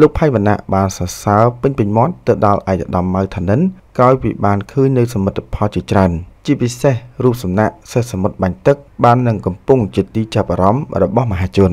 លោកផៃវណ្ណៈបានសរសើរពេញពេញមាត់ទៅដល់ឯកឧត្តមម៉ៅថានិនក្រោយពីបានឃើញនៅសមិទ្ធផលជាច្រើនជាពិសេសរូបសំណាកសេះសមុទ្របាញ់ទឹកបាននឹងកំពុងជាទីចាប់អារម្មណ៍របស់មហាជន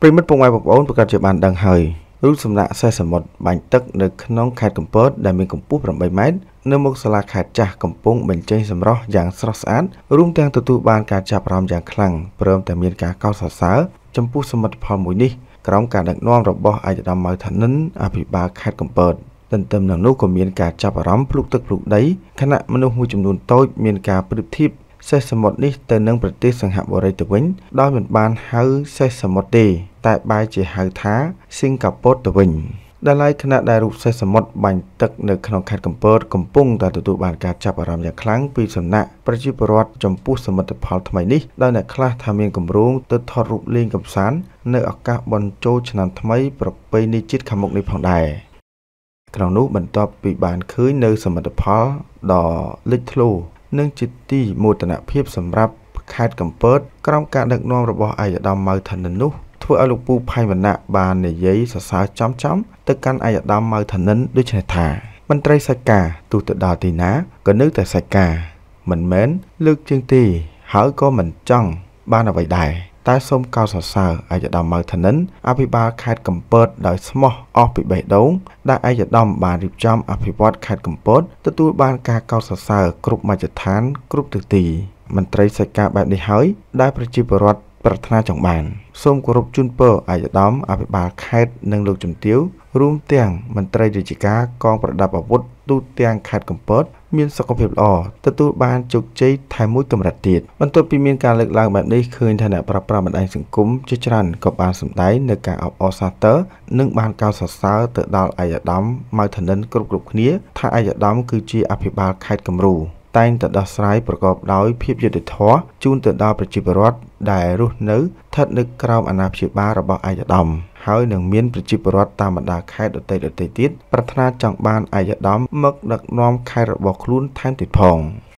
ប្រិមិត្តពងឯបងប្អូនប្រកាសជាបានដឹងហើយរូបសំណាកសេះសមុទ្របាញ់ទឹកនៅក្នុងខេត្តកំពតដែលមានកម្ពស់8ម៉ែត្រនៅមុខសាលាខេត្តចាស់កំពុងបញ្ចេញសម្រស់យ៉ាងស្រស់ស្អាតរួមទាំងទទួលបានការចាប់អារម្មណ៍យ៉ាងខ្លាំងព្រមទាំងមានការកោតសរសើរចំពោះសមិទ្ធផលមួយនេះក្រោមការដឹកនាំរបស់ឯកឧត្តមម៉ៅថានិនអភិបាលខេត្តកំពតទន្ទឹមនឹងនោះក៏មានការចាប់អារម្មណ៍ភ្លុកទឹកភ្លុកដីខណៈមនុស្សមួយចំនួនតូចមានការប្រៀបធៀបសេះសមុទ្រនេះទៅនឹងប្រទេសសង្ហបុរីទៅវិញដោយមិនបានហៅសេះសមុទ្រទេតែបែរជាហៅថាសិង្ហបុរីទៅវិញដែលឡែកគណៈដែលរូបសេះសមុទ្របាញ់ទឹកនៅក្នុងខេត្តកំពតកំពុងតែទទួលបាន ការចាប់អារម្មណ៍យ៉ាងខ្លាំងពីសំណាក់ប្រជាពលរដ្ឋចំពោះសមិទ្ធផលថ្មីនេះដោយអ្នកខ្លះថាមានគម្រោងទៅថតរូបលេងកំសាន្តនៅឱកាសបុណ្យចូលឆ្នាំថ្មីប្រពៃណីជាតិខាងមុខនេះផងដែរក្នុងនោះបន្ទាប់ពីបានឃើញនៅសមិទ្ធផលដ៏លេចធ្លោនិងជាទីមោទនភាពសម្រាប់ខេត្តកំពតក្រោមការដឹកនាំរបស់ឯកឧត្តមម៉ៅថនិននោះធ្វើឲ្យលោកពូផៃវណ្ណៈបាននិយាយសរសើរចំចំទៅកាន់អាយដាមម៉ៅថានិនដូចនេះថាមន្ត្រីសាច់ការទូទៅដល់ទីណាក៏នៅតែសាច់ការមិនមែនលើកជាងទេហើយក៏មិនចង់បានអ្វីដែរតែសូមកោតសរសើរអាយដាមម៉ៅថានិនអភិបាលខេត្តកំពតដោយស្មោះអស់ពីបេះដូងដែលអាយដាមបានរៀបចំ អភិវឌ្ឍខេត្តកំពតទទួលបានការកោតសរសើរគ្រប់មជ្ឈដ្ឋាន គ្រប់ទិសទី មន្ត្រីសាច់ការបែបនេះហើយដែលប្រជាពលរដ្ឋប្រាថ្នាចង់បានសូមគោរពជូនពរអាយដាមអភិបាលខេត្តនិងលោកជំទាវរួមទាំងមន្ត្រីរាជការកងប្រដាប់អាវុធទូតទាំងខេត្តកំពតមានសុខភាពល្អទទួលបានជោគជ័យថែមមួយកម្រិតទៀតបន្ទាប់ពីមានការលើកឡើងបែបនេះឃើញថាអ្នកប្រប្រាស់បណ្ដាញសង្គមជាច្រើនក៏បានសម្ដែងនៅការអបអរសាទរនិងបានកោតសរសើរទៅដល់អាយដាមម៉ៅធនិនគ្រប់គ្រប់គ្នា ថាអាយដាមគឺជាអភិបាលខេត្តគំរូតែងតែដោះស្រាយប្រកបដោយភាពយុត្តិធម៌ជូនទៅដល់ប្រជាពលរដ្ឋដែលរស់នៅស្ថិតនៅក្រោមអាណាព្យាបាលរបស់ឯកឧត្តមហើយនឹងមានប្រជាពលរដ្ឋតាមបណ្ដាខេត្តដទៃៗទៀតប្រាថ្នាចង់បានឯកឧត្តមមកដឹកនាំខេត្តរបស់ខ្លួនថែមទៀតផង។